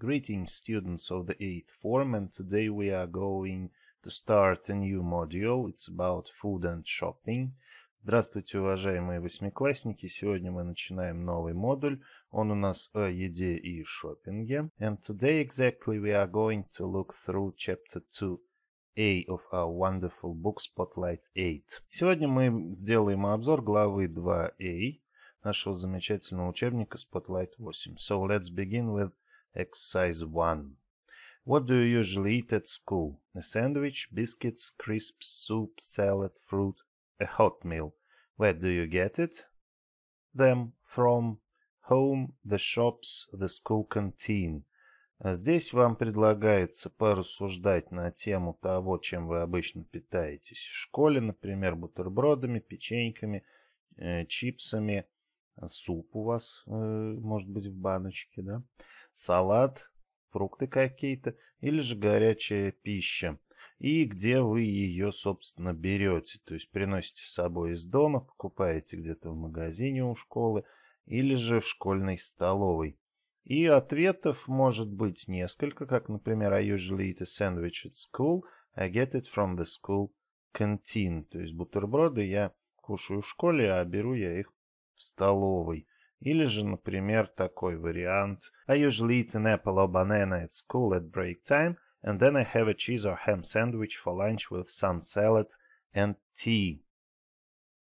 Greetings students of the 8th form and today we are going to start a new module. It's about food and shopping. Здравствуйте, уважаемые восьмиклассники! Сегодня мы начинаем новый модуль. Он у нас о еде и шопинге. And today exactly we are going to look through chapter 2 A of our wonderful book Spotlight 8. Сегодня мы сделаем обзор главы 2A нашего замечательного учебника Spotlight 8. So let's begin with Exercise 1. What do you usually eat at school? A sandwich, biscuits, crisps, soup, salad, fruit, a hot meal. Where do you get it? Them from home, the shops, the school canteen. А здесь вам предлагается порассуждать на тему того, чем вы обычно питаетесь в школе, например, бутербродами, печеньками, э, чипсами. А суп у вас, э, может быть, в баночке, да? салат, фрукты какие-то или же горячая пища. И где вы ее, собственно, берете. То есть приносите с собой из дома, покупаете где-то в магазине у школы или же в школьной столовой. И ответов может быть несколько, как, например, I usually eat a sandwich at school, I get it from the school canteen. То есть бутерброды я кушаю в школе, а беру я их в столовой. Или же, например, такой вариант «I usually eat an apple or banana at school at break time, and then I have a cheese or ham sandwich for lunch with some salad and tea».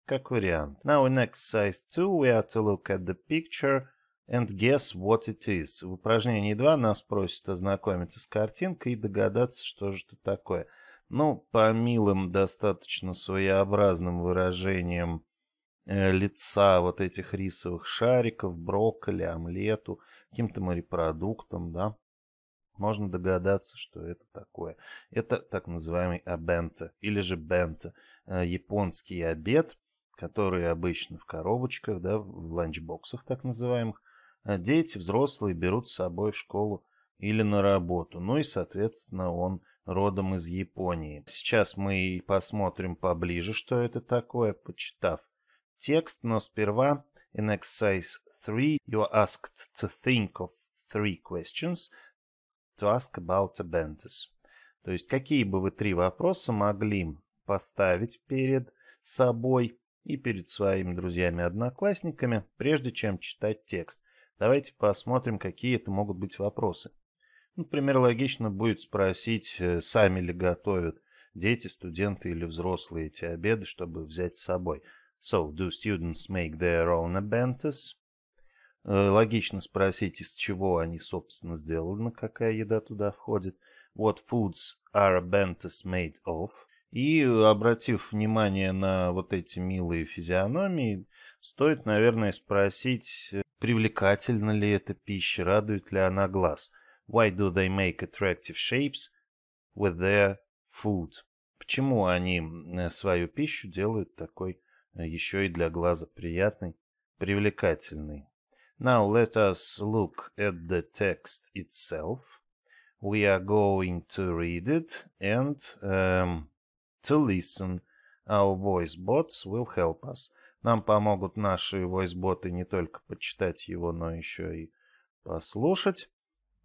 Как вариант. Now in exercise 2 we are to look at the picture and guess what it is. В упражнении 2 нас просят ознакомиться с картинкой и догадаться, что же это такое. Ну, по милым, достаточно своеобразным выражениям Э, лица вот этих рисовых шариков, брокколи, омлету, каким-то морепродуктом, да, можно догадаться, что это такое. Это так называемый абенто или же бенто, э, японский обед, который обычно в коробочках, да, в ланчбоксах так называемых, э, дети, взрослые берут с собой в школу или на работу. Ну и, соответственно, он родом из Японии. Сейчас мы посмотрим поближе, что это такое, почитав текст, но сперва in exercise 3 you are asked to think of three questions to ask about Abentis. То есть какие бы вы три вопроса могли поставить перед собой и перед своими друзьями-одноклассниками, прежде чем читать текст. Давайте посмотрим, какие это могут быть вопросы. Ну, например, логично будет спросить, э, сами ли готовят дети, студенты или взрослые эти обеды, чтобы взять с собой – So, do students make their own bentos? Э, логично спросить, из чего они, собственно, сделаны, какая еда туда входит. What foods are bentos made of? И, обратив внимание на вот эти милые физиономии, стоит, наверное, спросить, э, привлекательна ли эта пища, радует ли она глаз. Why do they make attractive shapes with their food? Почему они э, свою пищу делают такой еще и для глаза приятный, привлекательный. Now let us look at the text itself. We are going to read it and um, to listen. Our voice bots will help us. Нам помогут наши voicebots не только почитать его, но еще и послушать.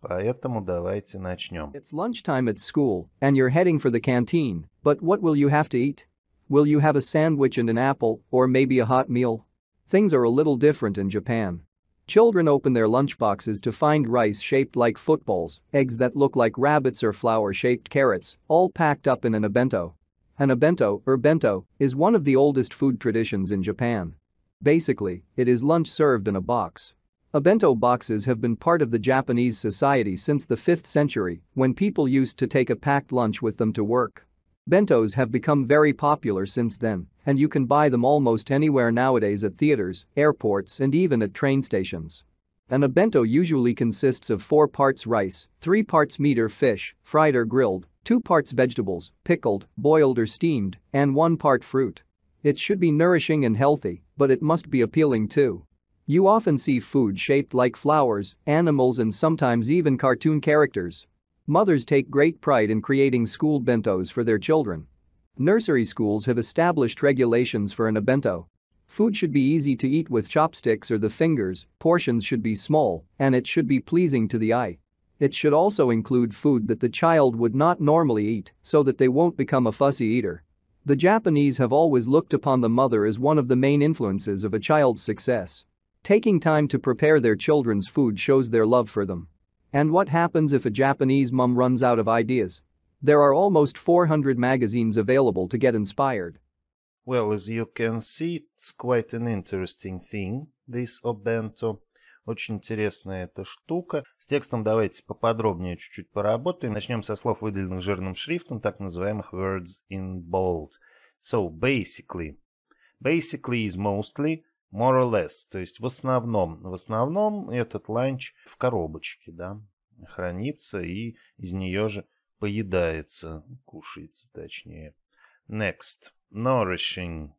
Поэтому давайте начнем. It's lunchtime at school, and you're heading for the canteen. But what will you have to eat? Will you have a sandwich and an apple or maybe a hot meal? Things are a little different in Japan. Children open their lunchboxes to find rice shaped like footballs, eggs that look like rabbits or flower-shaped carrots, all packed up in an abento. An abento or bento, is one of the oldest food traditions in Japan. Basically, it is lunch served in a box. Abento boxes have been part of the Japanese society since the 5th century, when people used to take a packed lunch with them to work. Bentos have become very popular since then, and you can buy them almost anywhere nowadays at theaters, airports and even at train stations. An bento usually consists of 4 parts rice, 3 parts meat or fish, fried or grilled, 2 parts vegetables, pickled, boiled or steamed, and 1 part fruit. It should be nourishing and healthy, but it must be appealing too. You often see food shaped like flowers, animals and sometimes even cartoon characters. Mothers take great pride in creating school bentos for their children. Nursery schools have established regulations for an abento. Food should be easy to eat with chopsticks or the fingers, portions should be small, and it should be pleasing to the eye. It should also include food that the child would not normally eat so that they won't become a fussy eater. The Japanese have always looked upon the mother as one of the main influences of a child's success. Taking time to prepare their children's food shows their love for them. And what happens if a Japanese mum runs out of ideas? There are almost 400 magazines available to get inspired. Well, as you can see, it's quite an interesting thing, this Obento. Очень интересная эта штука. С текстом давайте поподробнее чуть-чуть поработаем. Начнем со слов, выделенных жирным шрифтом, так называемых words in bold. So, basically. Basically is mostly, more or less, то есть в основном, в основном этот ланч в коробочке, да, хранится и из нее же поедается, кушается точнее. Next, nourishing.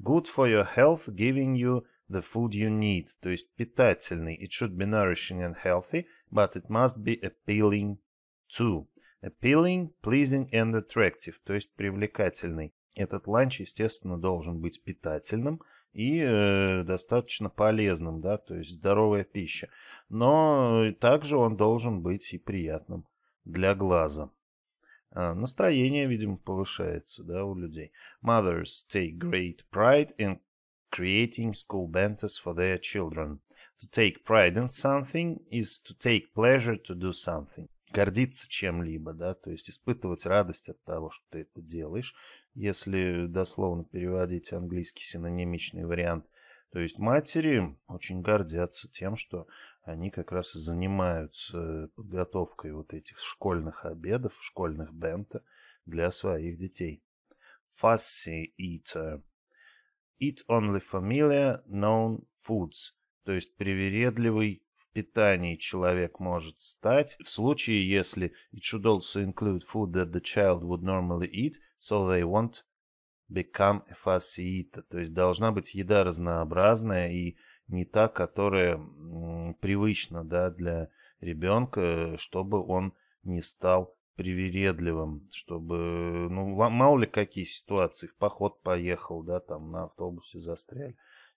Good for your health, giving you the food you need, то есть питательный. It should be nourishing and healthy, but it must be appealing too, Appealing, pleasing and attractive, то есть привлекательный. Этот ланч, естественно, должен быть питательным – и э, достаточно полезным, да, то есть здоровая пища. Но э, также он должен быть и приятным для глаза. Э, настроение, видимо, повышается, да, у людей. Mothers take great pride in creating school benches for their children. To take pride in something is to take pleasure to do something гордиться чем-либо, да, то есть испытывать радость от того, что ты это делаешь, если дословно переводить английский синонимичный вариант. То есть матери очень гордятся тем, что они как раз и занимаются подготовкой вот этих школьных обедов, школьных бента для своих детей. Fussy eater. Eat only familiar known foods. То есть привередливый в питании человек может стать в случае, если it should also include food that the child would normally eat, so they won't become a fasciita. То есть должна быть еда разнообразная и не та, которая привычна да, для ребенка, чтобы он не стал привередливым, чтобы, ну, мало ли какие ситуации, в поход поехал, да, там на автобусе застрял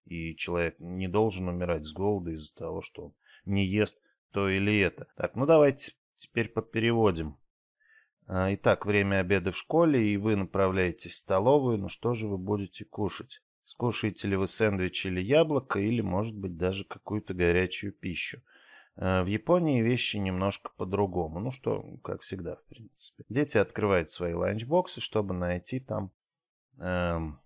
и человек не должен умирать с голода из-за того, что он не ест то или это. Так, ну давайте теперь попереводим. А, итак, время обеда в школе, и вы направляетесь в столовую, Ну что же вы будете кушать? Скушаете ли вы сэндвич или яблоко, или, может быть, даже какую-то горячую пищу? Э, в Японии вещи немножко по-другому. Ну что, как всегда, в принципе. Дети открывают свои ланчбоксы, чтобы найти там эм,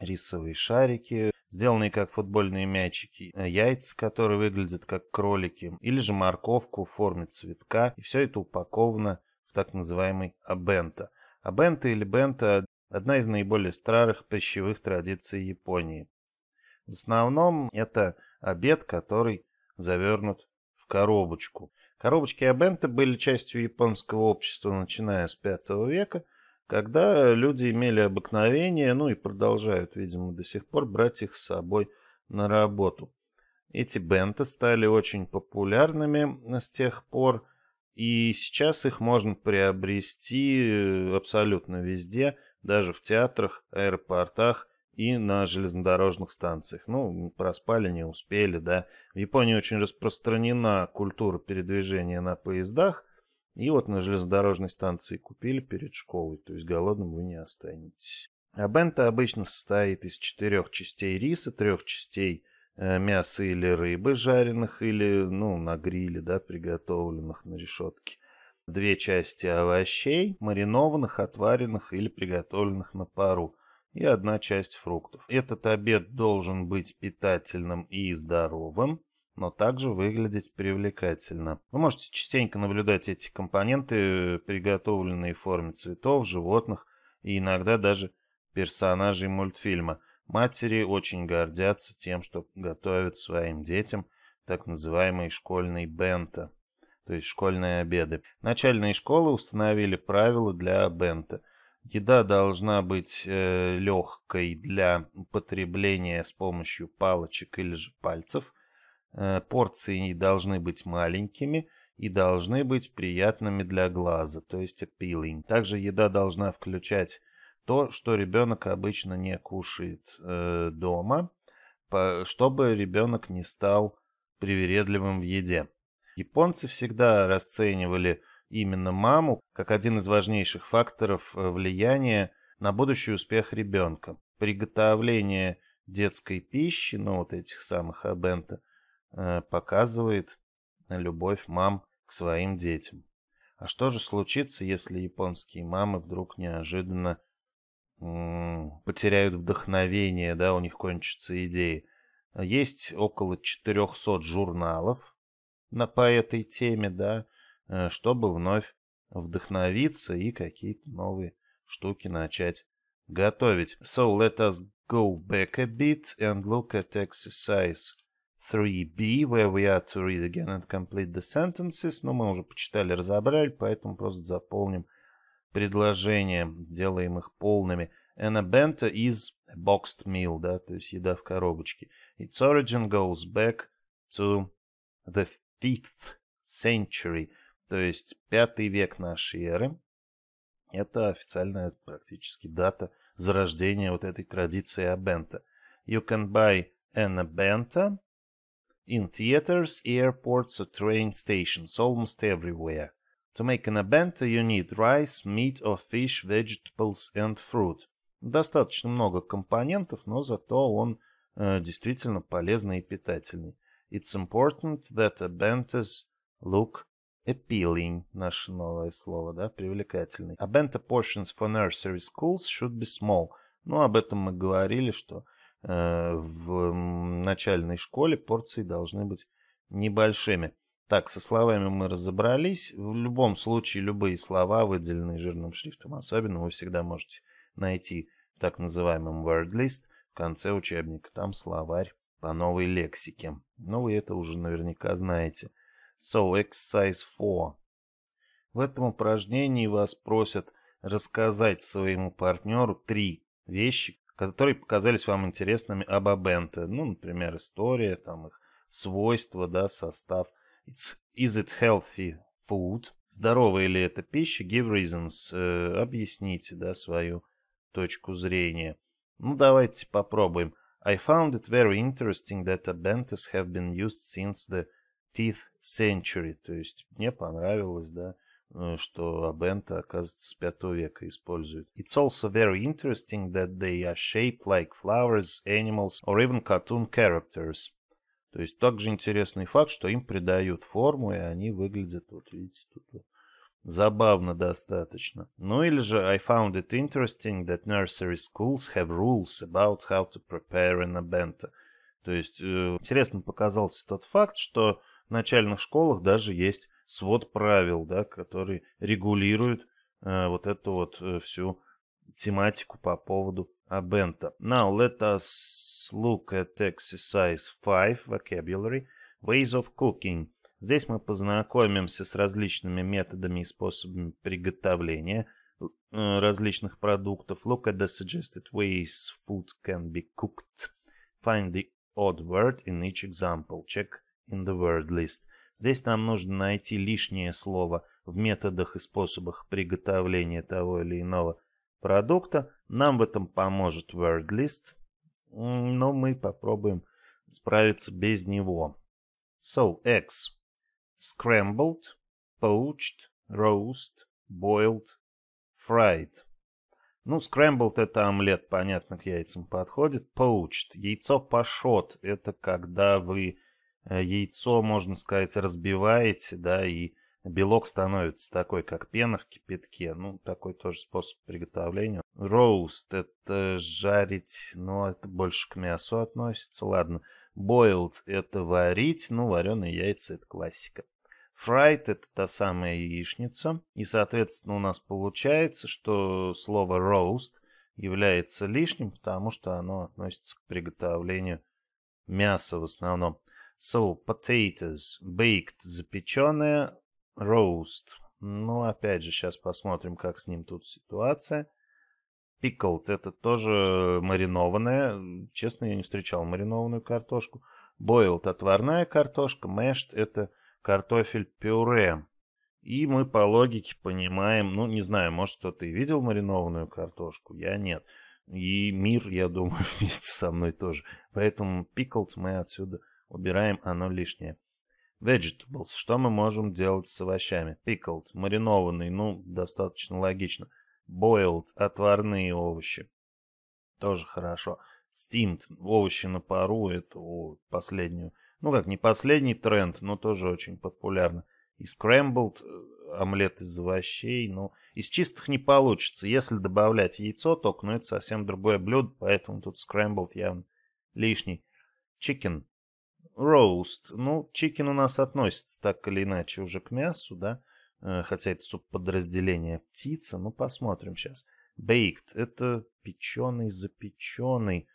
рисовые шарики, сделанные как футбольные мячики, э, яйца, которые выглядят как кролики, или же морковку в форме цветка. И все это упаковано в так называемый абента. Абента или бента – одна из наиболее старых пищевых традиций Японии. В основном это обед, который завернут в коробочку. Коробочки абента были частью японского общества, начиная с V века, когда люди имели обыкновение, ну и продолжают, видимо, до сих пор брать их с собой на работу. Эти бенты стали очень популярными с тех пор, и сейчас их можно приобрести абсолютно везде, даже в театрах, аэропортах и на железнодорожных станциях. Ну, проспали, не успели, да. В Японии очень распространена культура передвижения на поездах. И вот на железнодорожной станции купили перед школой, то есть голодным вы не останетесь. А бента обычно состоит из четырех частей риса, трех частей Э, мяса или рыбы жареных, или ну, на гриле, да, приготовленных на решетке. Две части овощей, маринованных, отваренных или приготовленных на пару. И одна часть фруктов. Этот обед должен быть питательным и здоровым, но также выглядеть привлекательно. Вы можете частенько наблюдать эти компоненты, приготовленные в форме цветов, животных и иногда даже персонажей мультфильма – Матери очень гордятся тем, что готовят своим детям так называемый школьный бента, то есть школьные обеды. Начальные школы установили правила для бента. Еда должна быть э, легкой для потребления с помощью палочек или же пальцев. Э, порции должны быть маленькими и должны быть приятными для глаза, то есть appealing. Также еда должна включать то, что ребенок обычно не кушает э, дома, по, чтобы ребенок не стал привередливым в еде. Японцы всегда расценивали именно маму как один из важнейших факторов э, влияния на будущий успех ребенка. Приготовление детской пищи, ну вот этих самых абента, э, показывает любовь мам к своим детям. А что же случится, если японские мамы вдруг неожиданно потеряют вдохновение, да, у них кончатся идеи. Есть около 400 журналов на, по этой теме, да, э, чтобы вновь вдохновиться и какие-то новые штуки начать готовить. So let us go back a bit and look at exercise 3b, where we are to read again and complete the sentences. Но ну, мы уже почитали, разобрали, поэтому просто заполним предложения, сделаем их полными. And a bento is a boxed meal, да, то есть еда в коробочке. Its origin goes back to the fifth century, то есть пятый век нашей эры. Это официальная практически дата зарождения вот этой традиции абента. You can buy an abenta in theaters, airports or train stations, almost everywhere. To make an abenta you need rice, meat or fish, vegetables and fruit. Достаточно много компонентов, но зато он э, действительно полезный и питательный. It's important that abentas look appealing, наше новое слово, да, привлекательный. Abenta portions for nursery schools should be small. Ну, об этом мы говорили, что э, в начальной школе порции должны быть небольшими. Так, со словами мы разобрались. В любом случае, любые слова, выделенные жирным шрифтом, особенно вы всегда можете найти в так называемом word list в конце учебника. Там словарь по новой лексике. Но ну, вы это уже наверняка знаете. So, exercise 4. В этом упражнении вас просят рассказать своему партнеру три вещи, которые показались вам интересными об Абенте. Ну, например, история, там их свойства, да, состав – It's, is it healthy food? Здоровая ли это пища? Give reasons. Э, объясните, да, свою точку зрения. Ну, давайте попробуем. I found it very interesting that abentas have been used since the 5th century. То есть мне понравилось, да, что абента, оказывается, с 5 века используют. It's also very interesting that they are shaped like flowers, animals or even cartoon characters. То есть также интересный факт, что им придают форму, и они выглядят, вот видите, тут вот, забавно достаточно. Ну или же I found it interesting that nursery schools have rules about how to prepare an abenta. То есть э, интересно показался тот факт, что в начальных школах даже есть свод правил, да, который регулирует э, вот эту вот э, всю тематику по поводу Abenta. Now let us look at exercise 5, vocabulary, ways of cooking. Здесь мы познакомимся с различными методами и способами приготовления э, различных продуктов. Look at the suggested ways food can be cooked. Find the odd word in each example. Check in the word list. Здесь нам нужно найти лишнее слово в методах и способах приготовления того или иного продукта. Нам в этом поможет WordList, но мы попробуем справиться без него. So, eggs. Scrambled, poached, roast, boiled, fried. Ну, scrambled это омлет, понятно, к яйцам подходит. Poached, яйцо пашот, это когда вы э, яйцо, можно сказать, разбиваете, да, и Белок становится такой, как пена в кипятке. Ну, такой тоже способ приготовления. Роуст — это жарить, но ну, это больше к мясу относится. Ладно. Boiled — это варить. Ну, вареные яйца — это классика. Fried это та самая яичница. И, соответственно, у нас получается, что слово roast является лишним, потому что оно относится к приготовлению мяса в основном. So, potatoes — baked, запеченное. Роуст. Ну, опять же, сейчас посмотрим, как с ним тут ситуация. Пиклд, это тоже маринованная. Честно, я не встречал маринованную картошку. Бойлд, отварная картошка. Мэшт, это картофель пюре. И мы по логике понимаем, ну, не знаю, может, кто-то и видел маринованную картошку, я нет. И мир, я думаю, вместе со мной тоже. Поэтому пиклд мы отсюда убираем, оно лишнее. Vegetables. Что мы можем делать с овощами? Pickled. Маринованный. Ну, достаточно логично. Boiled. Отварные овощи. Тоже хорошо. Steamed. Овощи на пару. Это о, последнюю. Ну, как не последний тренд, но тоже очень популярно. И scrambled. Э, омлет из овощей. Ну, из чистых не получится. Если добавлять яйцо, то, ну, это совсем другое блюдо. Поэтому тут scrambled явно лишний. Chicken роуст. Ну, чикен у нас относится так или иначе уже к мясу, да. Э, хотя это субподразделение птица. Ну, посмотрим сейчас. Бейкт. Это печеный, запеченный.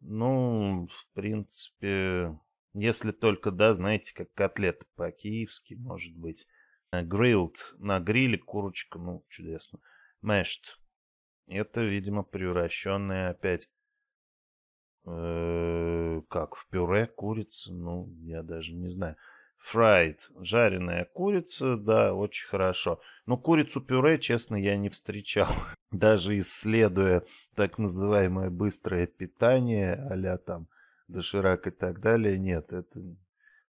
Ну, в принципе, если только, да, знаете, как котлеты по-киевски, может быть. Grilled. Э, на гриле курочка. Ну, чудесно. Mashed. Это, видимо, превращенная опять Э, как в пюре курица, ну, я даже не знаю. Фрайт, жареная курица, да, очень хорошо. Но курицу пюре, честно, я не встречал. Даже исследуя так называемое быстрое питание, а там доширак и так далее, нет, это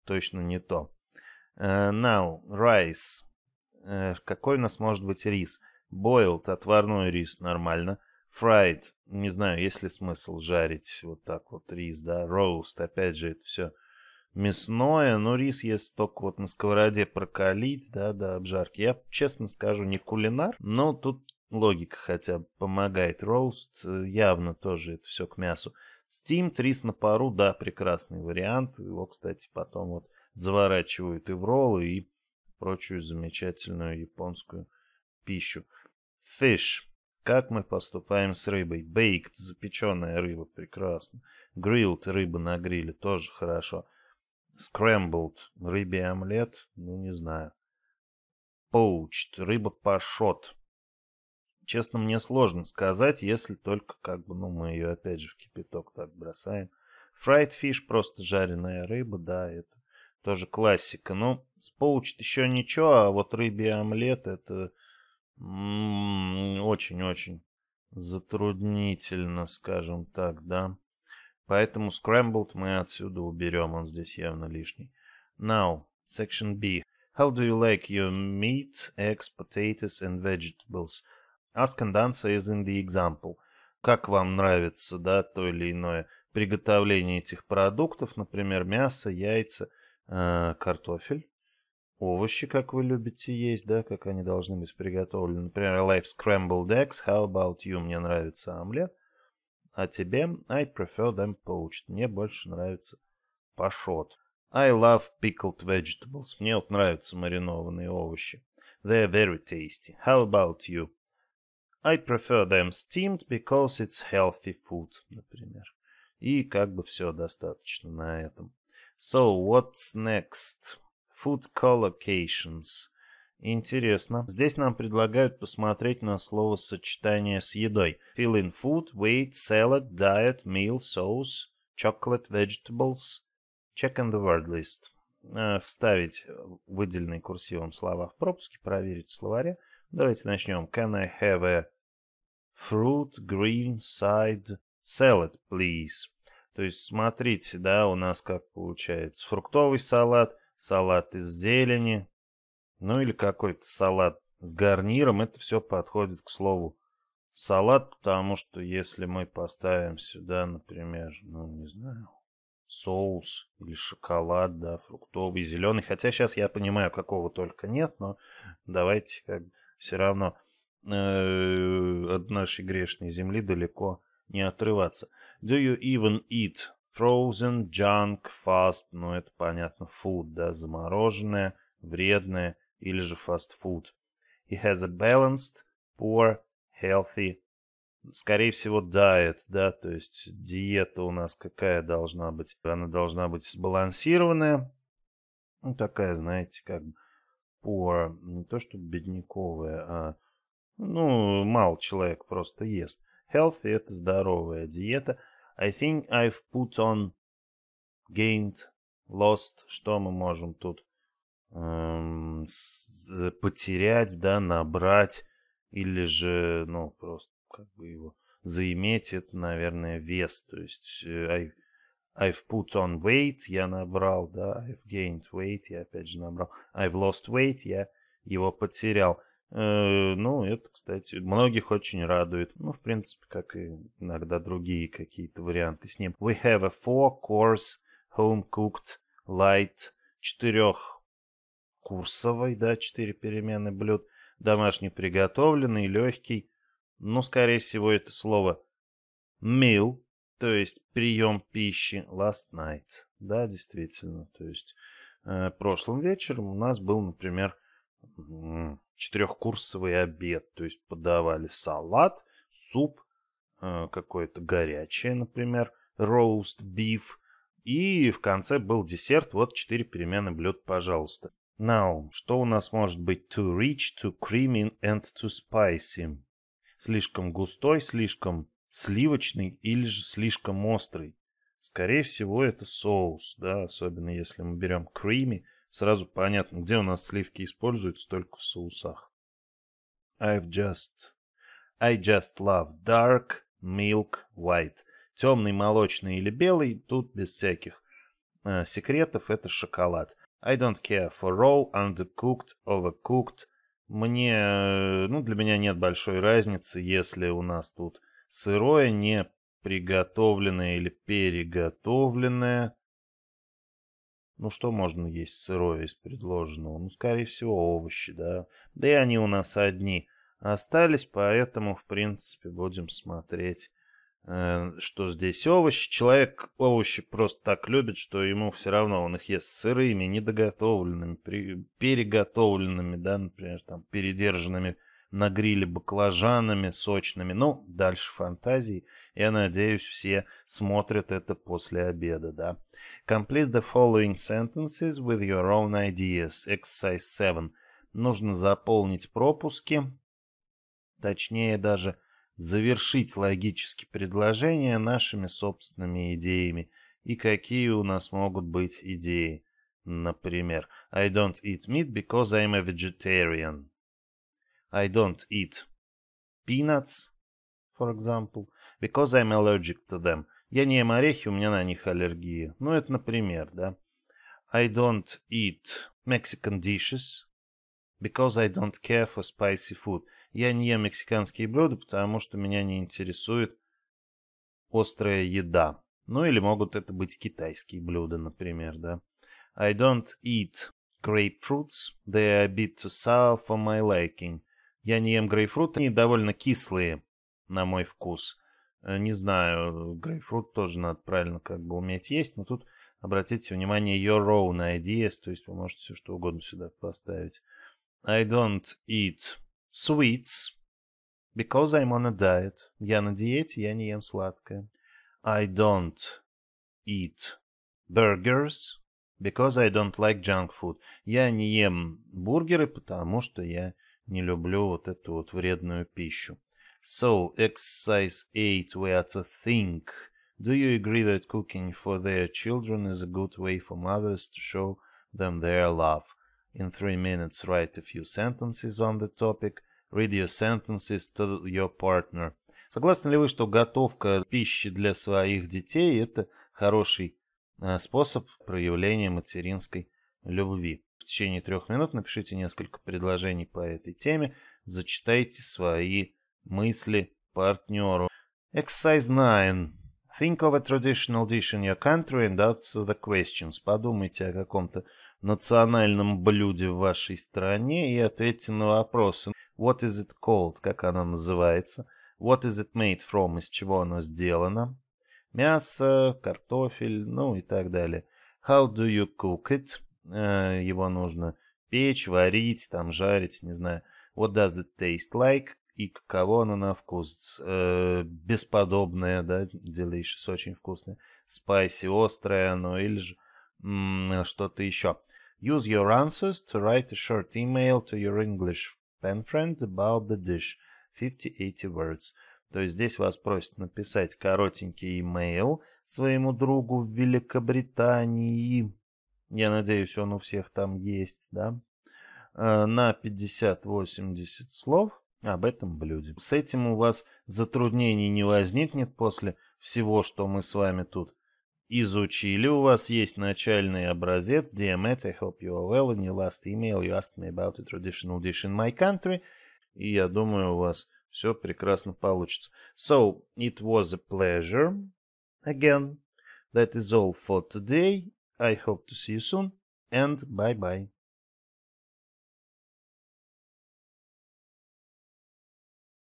точно не то. Uh, now, rice. Uh, какой у нас может быть рис? Boiled, отварной рис, нормально фрайд, не знаю, есть ли смысл жарить вот так вот рис, да, роуст, опять же, это все мясное, но ну, рис есть только вот на сковороде прокалить, да, до обжарки. Я, честно скажу, не кулинар, но тут логика хотя бы помогает. Роуст э, явно тоже это все к мясу. Steam, рис на пару, да, прекрасный вариант. Его, кстати, потом вот заворачивают и в роллы, и прочую замечательную японскую пищу. Fish. Как мы поступаем с рыбой? Бейкт, запеченная рыба, прекрасно. Грилд, рыба на гриле, тоже хорошо. Скрэмблд, рыбий омлет, ну не знаю. Поучт, рыба пашот. Честно, мне сложно сказать, если только как бы, ну, мы ее опять же в кипяток так бросаем. Фрайт фиш, просто жареная рыба, да, это тоже классика. Но ну, с поучт еще ничего, а вот рыбий омлет это очень-очень затруднительно, скажем так, да. Поэтому scrambled мы отсюда уберем, он здесь явно лишний. Now, section B. How do you like your meat, eggs, potatoes and vegetables? Ask and answer is in the example. Как вам нравится, да, то или иное приготовление этих продуктов, например, мясо, яйца, э, картофель? овощи, как вы любите есть, да, как они должны быть приготовлены. Например, life like scrambled eggs, how about you? Мне нравится омлет. А тебе I prefer them poached. Мне больше нравится пашот. I love pickled vegetables. Мне вот нравятся маринованные овощи. They're very tasty. How about you? I prefer them steamed because it's healthy food, например. И как бы все достаточно на этом. So, what's next? Food Collocations. Интересно. Здесь нам предлагают посмотреть на словосочетание с едой. Fill in food, weight, salad, diet, meal, sauce, chocolate, vegetables. Check in the word list. Э, вставить выделенные курсивом слова в пропуске, проверить в словаре. Давайте начнем. Can I have a fruit, green, side, salad, please? То есть, смотрите, да, у нас как получается. Фруктовый салат – салат из зелени, ну или какой-то салат с гарниром, это все подходит к слову салат, потому что если мы поставим сюда, например, ну не знаю, соус или шоколад, да, фруктовый, зеленый, хотя сейчас я понимаю, какого только нет, но давайте как все равно э, от нашей грешной земли далеко не отрываться. Do you even eat? Frozen junk, fast, ну это понятно, food, да, замороженное, вредное или же fast food. He has a balanced, poor, healthy, скорее всего, diet, да, то есть диета у нас какая должна быть? Она должна быть сбалансированная, ну такая, знаете, как бы poor, не то что бедняковая, а, ну, мало человек просто ест. Healthy – это здоровая диета – I think I've put on gained, lost. Что мы можем тут эм, потерять, да, набрать или же, ну, просто как бы его заиметь. Это, наверное, вес. То есть э, I, I've put on weight, я набрал, да, I've gained weight, я опять же набрал. I've lost weight, я его потерял. Э, ну, это, кстати, многих очень радует. Ну, в принципе, как и иногда другие какие-то варианты с ним. We have a four-course home-cooked light четырехкурсовый, да, четыре перемены блюд, домашний приготовленный, легкий. Ну, скорее всего, это слово meal, то есть прием пищи last night. Да, действительно, то есть э, прошлым вечером у нас был, например, четырехкурсовый обед. То есть подавали салат, суп, э, какое-то горячее, например, roast beef, И в конце был десерт. Вот четыре перемены блюд, пожалуйста. Now, что у нас может быть too rich, too creamy and too spicy? Слишком густой, слишком сливочный или же слишком острый. Скорее всего, это соус, да, особенно если мы берем creamy – Сразу понятно, где у нас сливки используются только в соусах. I've just... I just love dark, milk, white. Темный, молочный или белый, тут без всяких э, секретов, это шоколад. I don't care for raw, undercooked, overcooked. Мне, э, ну, для меня нет большой разницы, если у нас тут сырое, не приготовленное или переготовленное. Ну что можно есть сырое из предложенного? Ну, скорее всего, овощи, да. Да и они у нас одни остались, поэтому, в принципе, будем смотреть, э, что здесь овощи. Человек овощи просто так любит, что ему все равно он их ест сырыми, недоготовленными, при, переготовленными, да, например, там, передержанными на гриле баклажанами сочными. Ну, дальше фантазии. Я надеюсь, все смотрят это после обеда, да. Complete the following sentences with your own ideas. Exercise 7. Нужно заполнить пропуски, точнее даже завершить логически предложения нашими собственными идеями. И какие у нас могут быть идеи? Например, I don't eat meat because I'm a vegetarian. I don't eat peanuts, for example, because I'm allergic to them. Я не ем орехи, у меня на них аллергия. Ну, это например, да. I don't eat Mexican dishes because I don't care for spicy food. Я не ем мексиканские блюда, потому что меня не интересует острая еда. Ну, или могут это быть китайские блюда, например, да. I don't eat grapefruits. They are a bit too sour for my liking. Я не ем грейпфрут, они довольно кислые на мой вкус. Э, не знаю, грейпфрут тоже надо правильно как бы уметь есть, но тут обратите внимание your own ideas, то есть вы можете все что угодно сюда поставить. I don't eat sweets because I'm on a diet. Я на диете, я не ем сладкое. I don't eat burgers because I don't like junk food. Я не ем бургеры, потому что я не люблю вот эту вот вредную пищу. So, exercise 8, we are to think. Do you agree that cooking for their children is a good way for mothers to show them their love? In three minutes, write a few sentences on the topic. Read your sentences to your partner. Согласны ли вы, что готовка пищи для своих детей – это хороший способ проявления материнской любви. В течение трех минут напишите несколько предложений по этой теме, зачитайте свои мысли партнеру. Exercise 9. Think of a traditional dish in your country and answer the questions. Подумайте о каком-то национальном блюде в вашей стране и ответьте на вопросы. What is it called? Как она называется? What is it made from? Из чего оно сделано? Мясо, картофель, ну и так далее. How do you cook it? э, его нужно печь, варить, там жарить, не знаю. What does it taste like? И каково оно на вкус? Э, бесподобное, да, delicious, очень вкусное. Spicy, острое оно, или же м- что-то еще. Use your answers to write a short email to your English pen friend about the dish. 50-80 words. То есть здесь вас просят написать коротенький имейл своему другу в Великобритании я надеюсь, он у всех там есть, да, э, на 50-80 слов об этом блюде. С этим у вас затруднений не возникнет после всего, что мы с вами тут изучили. У вас есть начальный образец. Dear Matt, I hope you are well. In your last email you asked me about a traditional dish in my country. И я думаю, у вас все прекрасно получится. So, it was a pleasure. Again, that is all for today. I hope to see you soon and bye bye.